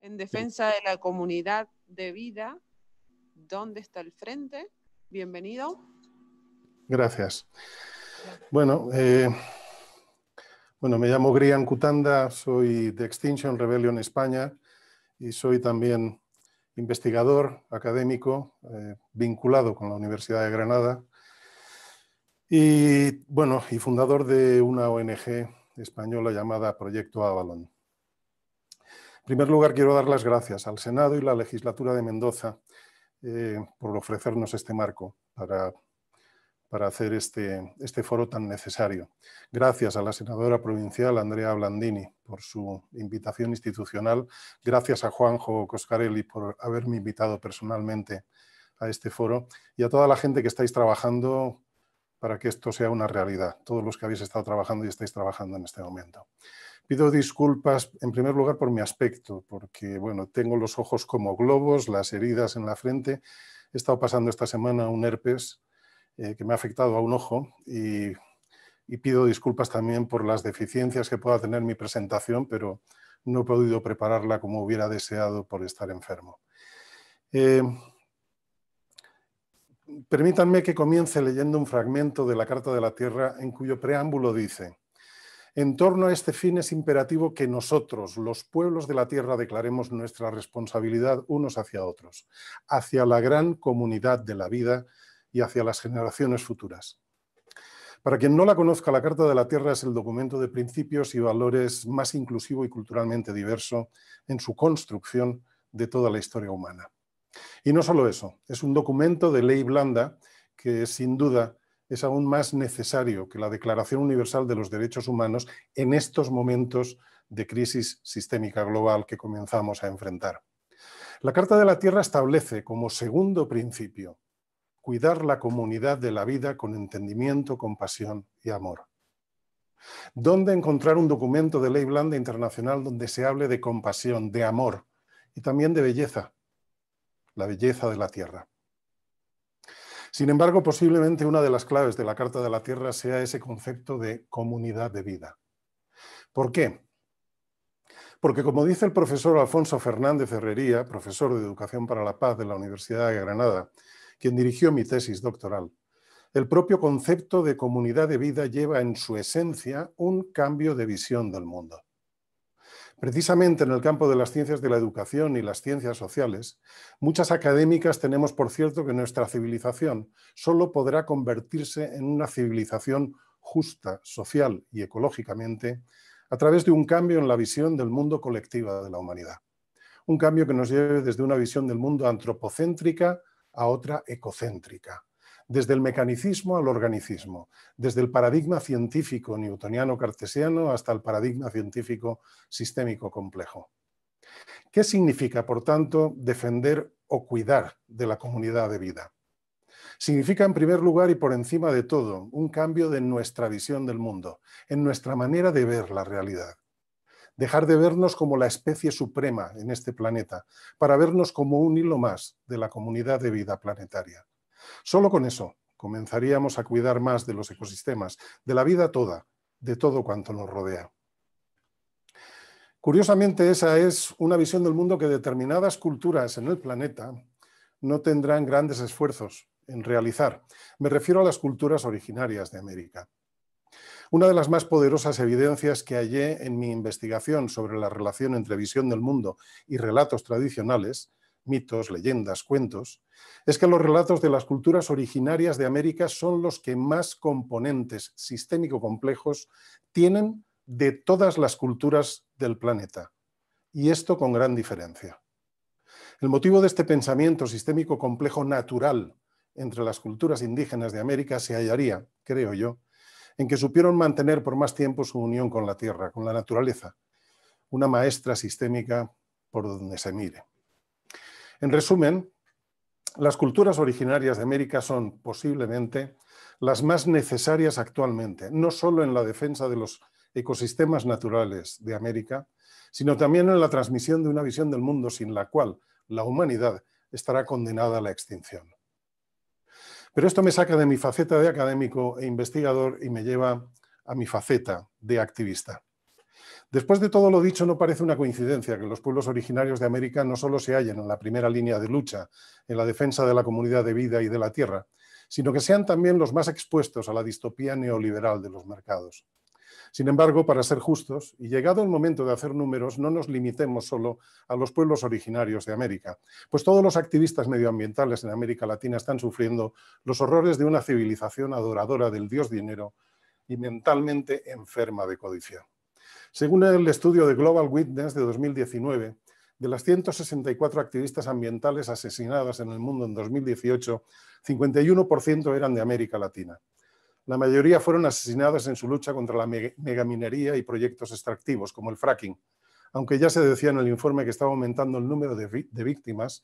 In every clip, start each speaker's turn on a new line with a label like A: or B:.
A: en defensa de la comunidad de vida. ¿Dónde está el frente? Bienvenido. Gracias. Bueno, eh, bueno, me llamo Grian Cutanda, soy de Extinction Rebellion España y soy también investigador académico eh, vinculado con la Universidad de Granada y, bueno, y fundador de una ONG española llamada Proyecto Avalon. En primer lugar, quiero dar las gracias al Senado y la legislatura de Mendoza eh, por ofrecernos este marco para, para hacer este, este, foro tan necesario. Gracias a la senadora provincial Andrea Blandini por su invitación institucional. Gracias a Juanjo Coscarelli por haberme invitado personalmente a este foro y a toda la gente que estáis trabajando para que esto sea una realidad, todos los que habéis estado trabajando y estáis trabajando en este momento. Pido disculpas en primer lugar por mi aspecto, porque bueno, tengo los ojos como globos, las heridas en la frente. He estado pasando esta semana un herpes eh, que me ha afectado a un ojo y, pido disculpas también por las deficiencias que pueda tener mi presentación, pero no he podido prepararla como hubiera deseado por estar enfermo. Eh, permítanme que comience leyendo un fragmento de la Carta de la Tierra en cuyo preámbulo dice, en torno a este fin es imperativo que nosotros, los pueblos de la tierra, declaremos nuestra responsabilidad unos hacia otros, hacia la gran comunidad de la vida y hacia las generaciones futuras. Para quien no la conozca, la Carta de la Tierra es el documento de principios y valores más inclusivo y culturalmente diverso en su construcción de toda la historia humana. Y no solo eso, es un documento de ley blanda que sin duda es aún más necesario que la Declaración Universal de los Derechos Humanos en estos momentos de crisis sistémica global que comenzamos a enfrentar. La Carta de la Tierra establece como segundo principio cuidar la comunidad de la vida con entendimiento, compasión y amor. ¿Dónde encontrar un documento de ley blanda internacional donde se hable de compasión, de amor y también de belleza? La belleza de la Tierra. Sin embargo, posiblemente una de las claves de la Carta de la Tierra sea ese concepto de comunidad de vida. ¿Por qué? Porque como dice el profesor Alfonso Fernández Ferrería, profesor de Educación para la Paz de la Universidad de Granada, quien dirigió mi tesis doctoral, el propio concepto de comunidad de vida lleva en su esencia un cambio de visión del mundo. Precisamente en el campo de las ciencias de la educación y las ciencias sociales, muchas académicas tenemos por cierto que nuestra civilización solo podrá convertirse en una civilización justa, social y ecológicamente a través de un cambio en la visión del mundo colectiva de la humanidad. Un cambio que nos lleve desde una visión del mundo antropocéntrica a otra ecocéntrica, desde el mecanicismo al organicismo, desde el paradigma científico newtoniano-cartesiano hasta el paradigma científico sistémico complejo. ¿Qué significa, por tanto, defender o cuidar de la comunidad de vida? Significa, en primer lugar y por encima de todo, un cambio de nuestra visión del mundo, en nuestra manera de ver la realidad dejar de vernos como la especie suprema en este planeta, para vernos como un hilo más de la comunidad de vida planetaria. Solo con eso comenzaríamos a cuidar más de los ecosistemas, de la vida toda, de todo cuanto nos rodea. Curiosamente, esa es una visión del mundo que determinadas culturas en el planeta no tendrán grandes esfuerzos en realizar. Me refiero a las culturas originarias de América. Una de las más poderosas evidencias que hallé en mi investigación sobre la relación entre visión del mundo y relatos tradicionales mitos, leyendas, cuentos, es que los relatos de las culturas originarias de América son los que más componentes sistémico complejos tienen de todas las culturas del planeta. Y esto con gran diferencia. El motivo de este pensamiento sistémico complejo natural entre las culturas indígenas de América se hallaría, creo yo, en que supieron mantener por más tiempo su unión con la tierra, con la naturaleza, una maestra sistémica por donde se mire. En resumen, las culturas originarias de América son posiblemente las más necesarias actualmente, no solo en la defensa de los ecosistemas naturales de América, sino también en la transmisión de una visión del mundo sin la cual la humanidad estará condenada a la extinción. Pero esto me saca de mi faceta de académico e investigador y me lleva a mi faceta de activista. Después de todo lo dicho, no parece una coincidencia que los pueblos originarios de América no solo se hallen en la primera línea de lucha, en la defensa de la comunidad de vida y de la tierra, sino que sean también los más expuestos a la distopía neoliberal de los mercados. Sin embargo, para ser justos, y llegado el momento de hacer números, no nos limitemos solo a los pueblos originarios de América, pues todos los activistas medioambientales en América Latina están sufriendo los horrores de una civilización adoradora del dios dinero y mentalmente enferma de codicia. Según el estudio de Global Witness de 2019, de las 164 activistas ambientales asesinadas en el mundo en 2018, 51% eran de América Latina. La mayoría fueron asesinadas en su lucha contra la megaminería y proyectos extractivos, como el fracking, aunque ya se decía en el informe que estaba aumentando el número de, víctimas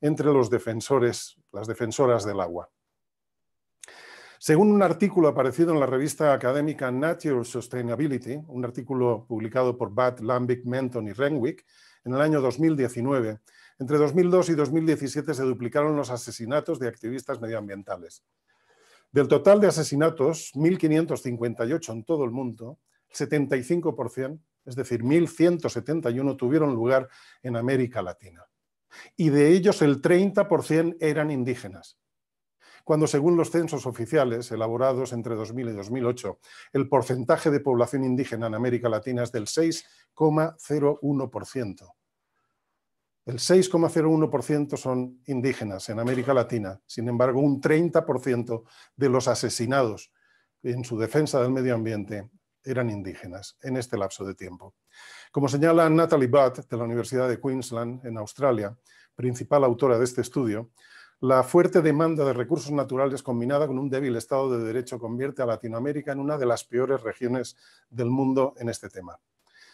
A: entre los defensores, las defensoras del agua. Según un artículo aparecido en la revista académica Nature Sustainability, un artículo publicado por Bat, Lambic, Menton y Renwick en el año 2019, entre 2002 y 2017 se duplicaron los asesinatos de activistas medioambientales. Del total de asesinatos, 1.558 en todo el mundo, el 75%, es decir, 1.171 tuvieron lugar en América Latina. Y de ellos el 30% eran indígenas cuando según los censos oficiales elaborados entre 2000 y 2008, el porcentaje de población indígena en América Latina es del 6,01%. El 6,01% son indígenas en América Latina, sin embargo un 30% de los asesinados en su defensa del medio ambiente eran indígenas en este lapso de tiempo. Como señala Natalie Butt de la Universidad de Queensland en Australia, principal autora de este estudio, la fuerte demanda de recursos naturales combinada con un débil Estado de Derecho convierte a Latinoamérica en una de las peores regiones del mundo en este tema.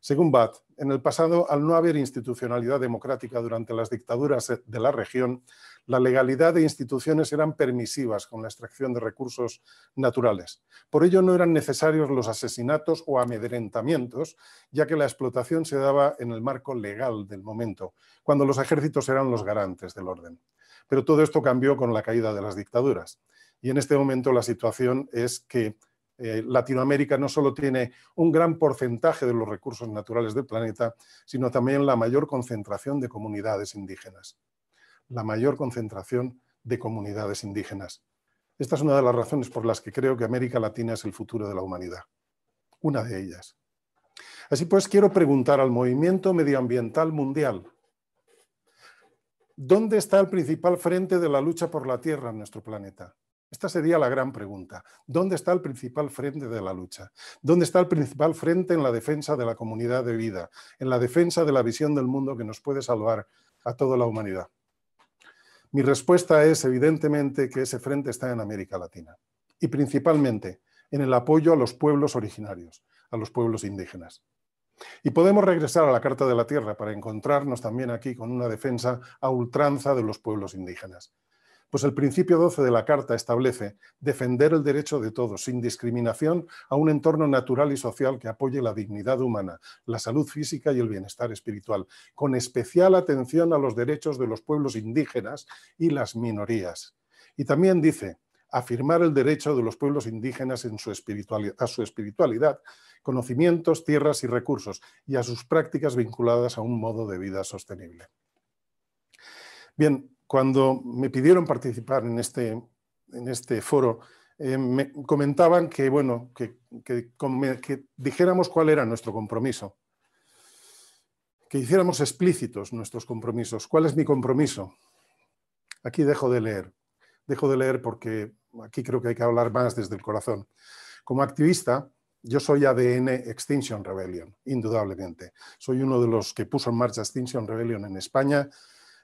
A: Según BAT, en el pasado, al no haber institucionalidad democrática durante las dictaduras e, de la región, la legalidad de instituciones eran permisivas con la extracción de recursos naturales. Por ello no eran necesarios los asesinatos o amedrentamientos, ya que la explotación se daba en el marco legal del momento, cuando los ejércitos eran los garantes del orden. Pero todo esto cambió con la caída de las dictaduras. Y en este momento la situación es que eh, Latinoamérica no solo tiene un gran porcentaje de los recursos naturales del planeta, sino también la mayor concentración de comunidades indígenas. La mayor concentración de comunidades indígenas. Esta es una de las razones por las que creo que América Latina es el futuro de la humanidad. Una de ellas. Así pues, quiero preguntar al movimiento medioambiental mundial, ¿Dónde está el principal frente de la lucha por la Tierra en nuestro planeta? Esta sería la gran pregunta. ¿Dónde está el principal frente de la lucha? ¿Dónde está el principal frente en la defensa de la comunidad de vida? En la defensa de la visión del mundo que nos puede salvar a toda la humanidad. Mi respuesta es evidentemente que ese frente está en América Latina y principalmente en el apoyo a los pueblos originarios, a los pueblos indígenas. Y podemos regresar a la Carta de la Tierra para encontrarnos también aquí con una defensa a ultranza de los pueblos indígenas. Pues el principio 12 de la Carta establece defender el derecho de todos, sin discriminación, a un entorno natural y social que apoye la dignidad humana, la salud física y el bienestar espiritual, con especial atención a los derechos de los pueblos indígenas y las minorías. Y también dice afirmar el derecho de los pueblos indígenas a su espiritualidad, conocimientos, tierras y recursos, y a sus prácticas vinculadas a un modo de vida sostenible. Bien, cuando me pidieron participar en este, este foro, eh, me comentaban que, bueno, que dijéramos cuál era nuestro compromiso, que hiciéramos explícitos nuestros compromisos. ¿Cuál es mi compromiso? Aquí dejo de leer. Dejo de leer porque aquí creo que hay que hablar más desde el corazón. Como activista, yo soy ADN Extinction Rebellion, indudablemente. Soy uno de los que puso en marcha Extinction Rebellion en España,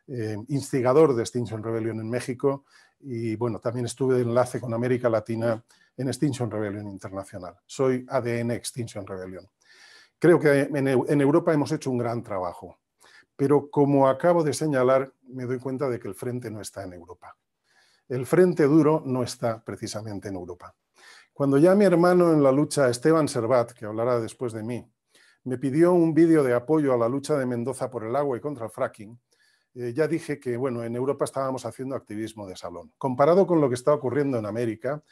A: eh, instigador de Extinction Rebellion en México y bueno, también estuve de enlace con América Latina en Extinction Rebellion Internacional. Soy ADN Extinction Rebellion. Creo que en Europa hemos hecho un gran trabajo, pero como acabo de señalar, me doy cuenta de que el frente no está en Europa el frente duro no está precisamente en Europa. Cuando ya mi hermano en la lucha, Esteban Servat, que hablará después de mí, me pidió un vídeo de apoyo a la lucha de Mendoza por el agua y contra el fracking, eh, ya dije que bueno, en Europa estábamos haciendo activismo de salón. Comparado con lo que está ocurriendo en América,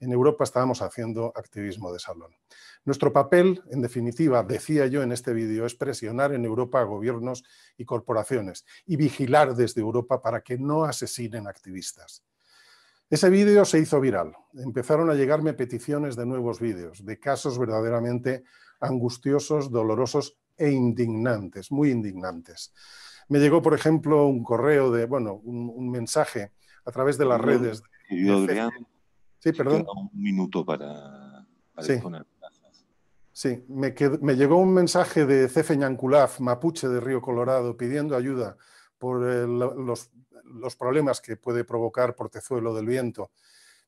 A: en Europa estábamos haciendo activismo de salón. Nuestro papel, en definitiva, decía yo en este vídeo, es presionar en Europa a gobiernos y corporaciones y vigilar desde Europa para que no asesinen activistas. Ese vídeo se hizo viral. Empezaron a llegarme peticiones de nuevos vídeos, de casos verdaderamente angustiosos, dolorosos e indignantes, muy indignantes. Me llegó, por ejemplo, un correo de, bueno, un, mensaje a través de las redes. De, sí, perdón. Un minuto para, sí. Sí, me, me, llegó un mensaje de Cefe Ñanculaf, mapuche de Río Colorado, pidiendo ayuda por eh, los, problemas que puede provocar Portezuelo del viento.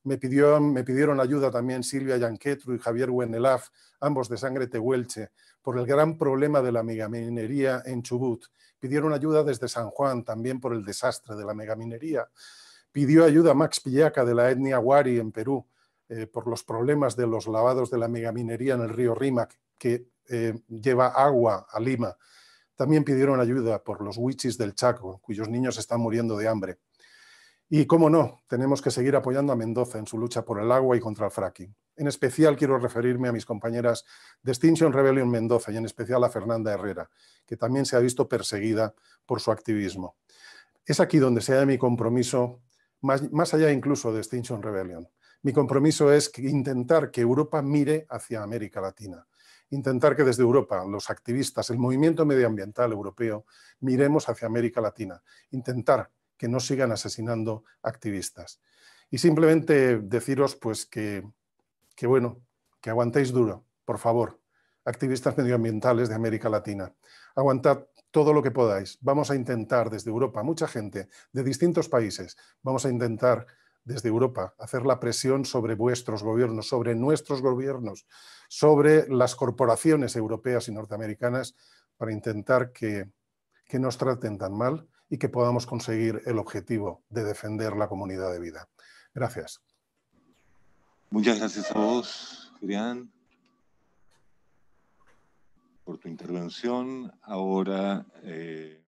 A: Me, pidieron ayuda también Silvia Yanquetru y Javier Wenelaf, ambos de sangre tehuelche, por el gran problema de la megaminería en Chubut. Pidieron ayuda desde San Juan también por el desastre de la megaminería. Pidió ayuda Max Pillaca de la etnia Wari en Perú eh, por los problemas de los lavados de la megaminería en el río Rímac, que eh, lleva agua a Lima también pidieron ayuda por los wichis del Chaco, cuyos niños están muriendo de hambre. Y cómo no, tenemos que seguir apoyando a Mendoza en su lucha por el agua y contra el fracking. En especial quiero referirme a mis compañeras de Extinction Rebellion Mendoza y en especial a Fernanda Herrera, que también se ha visto perseguida por su activismo. Es aquí donde se halla mi compromiso, más allá incluso de Extinction Rebellion. Mi compromiso es intentar que Europa mire hacia América Latina, intentar que desde Europa los activistas, el movimiento medioambiental europeo, miremos hacia América Latina, intentar que no sigan asesinando activistas. Y simplemente deciros pues que, bueno, que aguantéis duro, por favor, activistas medioambientales de América Latina. Aguantad todo lo que podáis. Vamos a intentar desde Europa, mucha gente de distintos países, vamos a intentar desde Europa, hacer la presión sobre vuestros gobiernos, sobre nuestros gobiernos, sobre las corporaciones europeas y norteamericanas para intentar que, nos traten tan mal y que podamos conseguir el objetivo de defender la comunidad de vida. Gracias. Muchas gracias a vos, Julián, por tu intervención. Ahora. Eh,